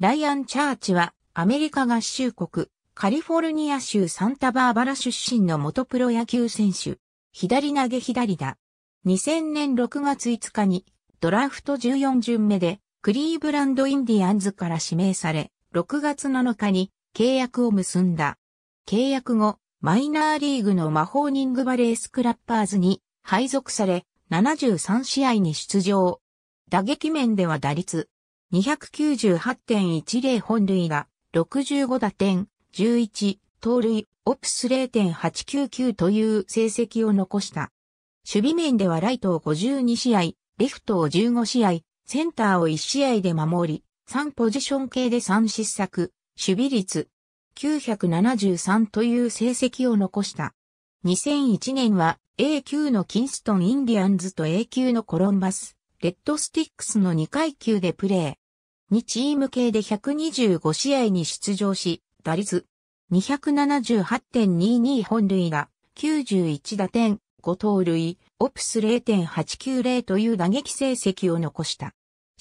ライアン・チャーチは、アメリカ合衆国、カリフォルニア州サンタバーバラ出身の元プロ野球選手。左投げ左打。2000年6月5日に、ドラフト14巡目で、クリーブランド・インディアンズから指名され、6月7日に契約を結んだ。契約後、マイナーリーグのマホーニングバレースクラッパーズに配属され、73試合に出場。打撃面では打率298.10本塁打、65打点、11、盗塁、オプス0.899という成績を残した。守備面ではライトを52試合、レフトを15試合、センターを1試合で守り、3ポジション系で3失策、守備率973という成績を残した。2001年は A 級のキンストンインディアンズと A 級のコロンバス、レッドスティックスの2階級でプレー。2チーム系で125試合に出場し、打率278.22本塁打、91打点、5盗塁、オプス0.890という打撃成績を残した。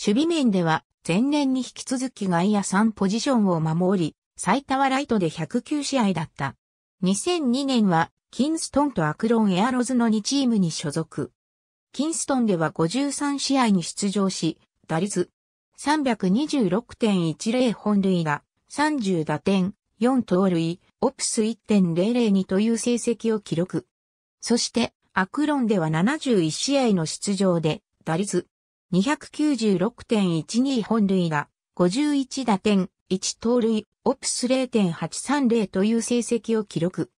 守備面では、前年に引き続き外野3ポジションを守り、最多はライトで109試合だった。2002年は、キンストンとアクロンエアロズの2チームに所属。キンストンでは53試合に出場し、打率326.10本塁打、30打点、4盗塁、オプス1.002という成績を記録。そして、アクロンでは71試合の出場で、打率296.12本塁打、51打点、1盗塁、オプス0.830という成績を記録。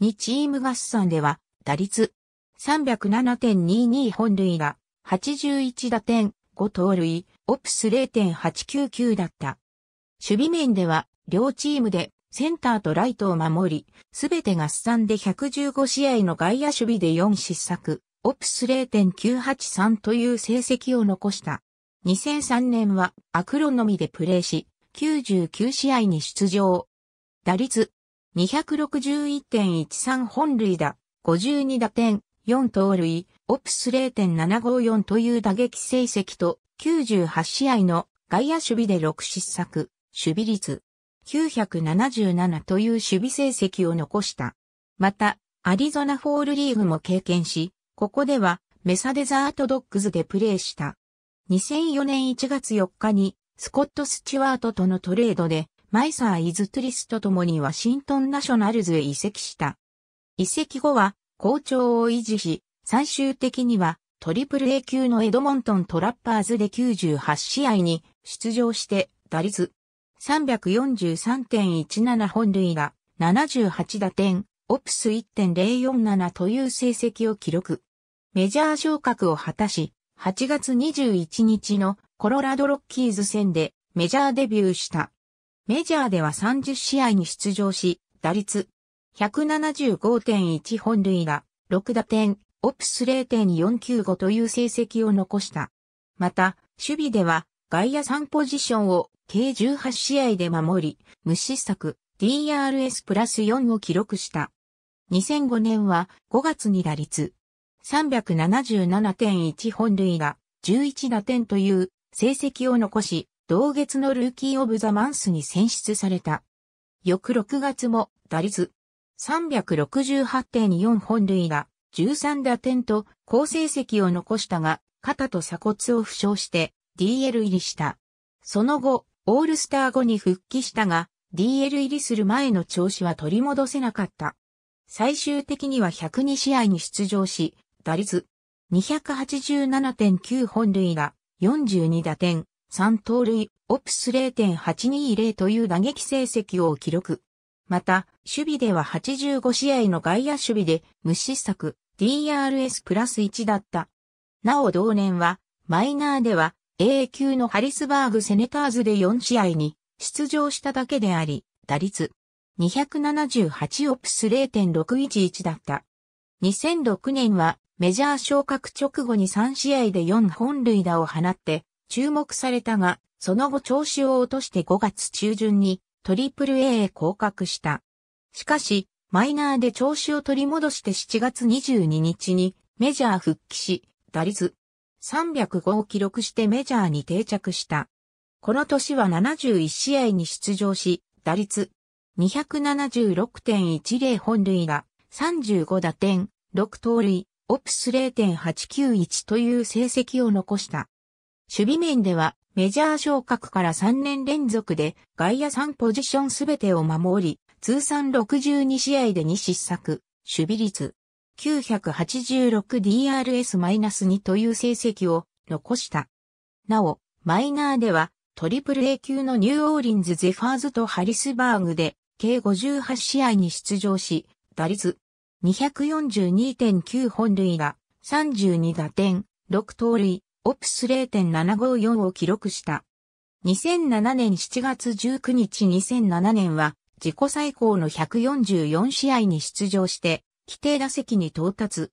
2チーム合算では、打率307.22本塁打、81打点、5盗塁、オプス0.899だった。守備面では、両チームでセンターとライトを守り、すべて合算で115試合の外野守備で4失策、オプス0.983という成績を残した。2003年はアクロのみでプレーし、99試合に出場。打率261.13本塁打、52打点、4盗塁、オプス0.754という打撃成績と、98試合の外野守備で6失策、守備率、977という守備成績を残した。また、アリゾナフォールリーグも経験し、ここではメサデザートドッグズでプレーした。2004年1月4日にスコット・スチュワートとのトレードでマイサー・イズ・トリスと共にワシントン・ナショナルズへ移籍した。移籍後は好調を維持し、最終的にはトリプル A 級のエドモントントラッパーズで98試合に出場して打率343.17本塁打78打点、オプス1.047という成績を記録。メジャー昇格を果たし、8月21日のコロラドロッキーズ戦でメジャーデビューした。メジャーでは30試合に出場し、打率175.1本塁打、6打点、オプス0.495という成績を残した。また、守備では外野3ポジションを計18試合で守り、無失策 DRS プラス4を記録した。2005年は5月に打率377.1本塁打、11打点という成績を残し、同月のルーキーオブザマンスに選出された。翌6月も打率368.4本塁打、13打点と好成績を残したが、肩と鎖骨を負傷して DL 入りした。その後、オールスター後に復帰したが、DL 入りする前の調子は取り戻せなかった。最終的には102試合に出場し、打率287.9本塁打、42打点、3盗塁、オプス0.820という打撃成績を記録。また、守備では85試合の外野守備で無失策 DRS プラス1だった。なお同年は、マイナーでは A 級のハリスバーグセネターズで4試合に出場しただけであり、打率278オプス0.611だった。2006年はメジャー昇格直後に3試合で4本塁打を放って注目されたが、その後調子を落として5月中旬にトリプル A へ降格した。しかし、マイナーで調子を取り戻して7月22日にメジャー復帰し、打率305を記録してメジャーに定着した。この年は71試合に出場し、打率276.10本塁打、35打点、6盗塁、オプス0.891という成績を残した。守備面ではメジャー昇格から3年連続で外野3ポジションすべてを守り、通算62試合で2失策、守備率 986DRS-2 という成績を残した。なお、マイナーではトリプル A 級のニューオーリンズゼファーズとハリスバーグで計58試合に出場し、打率242.9本塁打、32打点、6盗塁、オプス0.754を記録した。2007年7月19日2007年は自己最高の144試合に出場して、規定打席に到達。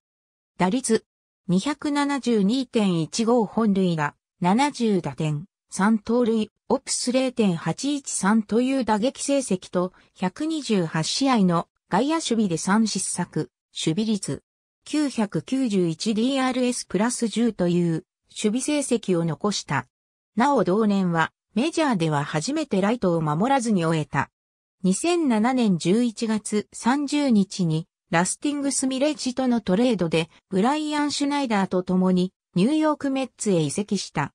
打率272.15本塁打、70打点、3盗塁、オプス0.813という打撃成績と、128試合の外野守備で3失策、守備率 991DRS プラス10という守備成績を残した。なお同年はメジャーでは初めてライトを守らずに終えた。2007年11月30日にラスティングスミレッジとのトレードでブライアン・シュナイダーと共にニューヨークメッツへ移籍した。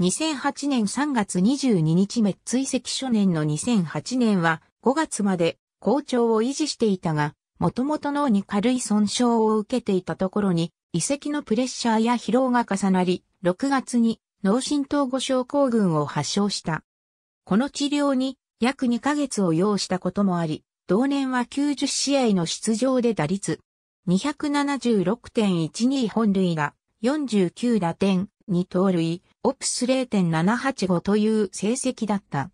2008年3月22日メッツ移籍初年の2008年は5月まで好調を維持していたが、元々脳に軽い損傷を受けていたところに移籍のプレッシャーや疲労が重なり、6月に脳震盪後症候群を発症した。この治療に約2ヶ月を要したこともあり、同年は90試合の出場で打率276.12本塁が49打点、2盗塁、オプス0.785という成績だった。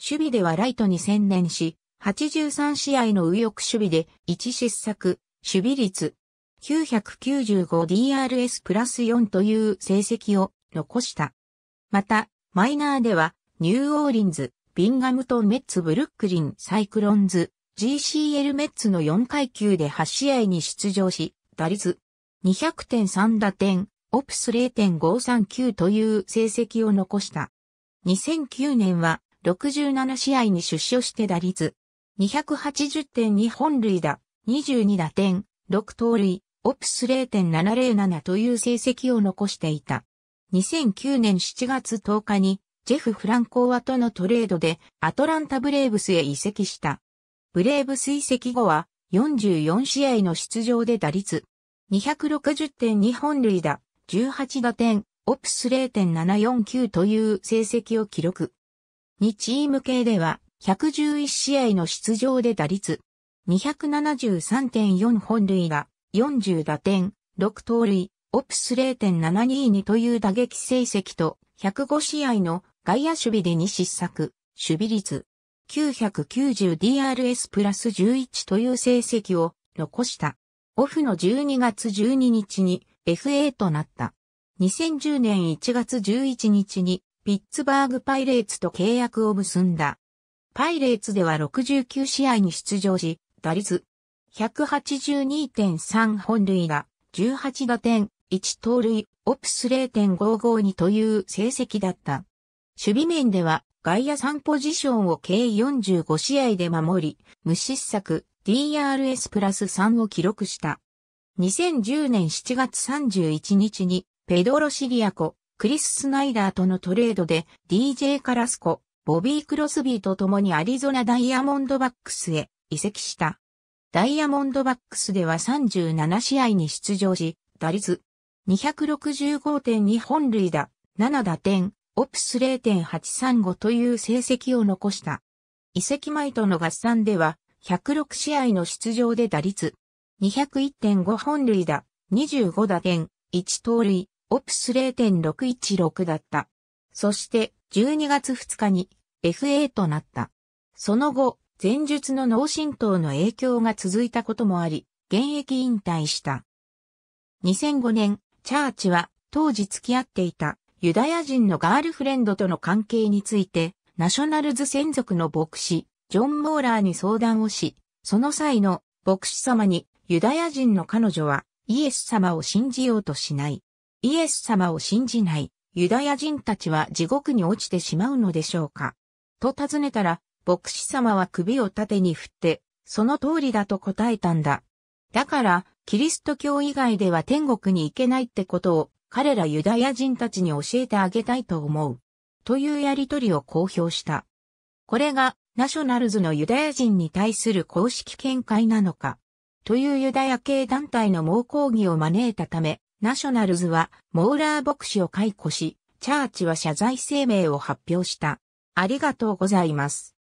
守備ではライトに専念し、83試合の右翼守備で1失策、守備率 995DRS プラス4という成績を残した。また、マイナーではニューオーリンズ、ビンガムトンメッツブルックリンサイクロンズ、GCL メッツの4階級で8試合に出場し、打率200.3打点、オプス0.539という成績を残した。2009年は67試合に出所して打率280.2本塁打、22打点、6盗塁、オプス0.707という成績を残していた。2009年7月10日にジェフ・フランコーアとのトレードでアトランタ・ブレーブスへ移籍した。ブレーブス移籍後は44試合の出場で打率260.2本塁打、18打点、オプス0.749という成績を記録。2チーム系では111試合の出場で打率273.4本塁打、40打点、6盗塁、オプス0.722という打撃成績と105試合の外野守備で2失策、守備率 990DRS プラス11という成績を残した。オフの12月12日に FA となった。2010年1月11日にピッツバーグパイレーツと契約を結んだ。パイレーツでは69試合に出場し、打率182.3本塁打、18打点、1盗塁、オプス0.552という成績だった。守備面では外野3ポジションを計45試合で守り、無失策 DRS プラス3を記録した。2010年7月31日にペドロ・シリアコ、クリス・スナイダーとのトレードで DJ カラスコ、ボビー・クロスビーと共にアリゾナ・ダイヤモンドバックスへ移籍した。ダイヤモンドバックスでは37試合に出場し、打率265.2本塁打、7打点、オプス0.835という成績を残した。移籍前との合算では、106試合の出場で打率、201.5本塁打、25打点、1盗塁、オプス0.616だった。そして、12月2日に FA となった。その後、前述の脳震盪の影響が続いたこともあり、現役引退した。2005年、チャーチは当時付き合っていたユダヤ人のガールフレンドとの関係について、ナショナルズ専属の牧師、ジョン・モーラーに相談をし、その際の牧師様にユダヤ人の彼女はイエス様を信じようとしない。イエス様を信じない、ユダヤ人たちは地獄に落ちてしまうのでしょうか。と尋ねたら、牧師様は首を縦に振って、その通りだと答えたんだ。だから、キリスト教以外では天国に行けないってことを彼らユダヤ人たちに教えてあげたいと思う。というやりとりを公表した。これがナショナルズのユダヤ人に対する公式見解なのか。というユダヤ系団体の猛抗議を招いたため、ナショナルズはモーラー牧師を解雇し、チャーチは謝罪声明を発表した。ありがとうございます。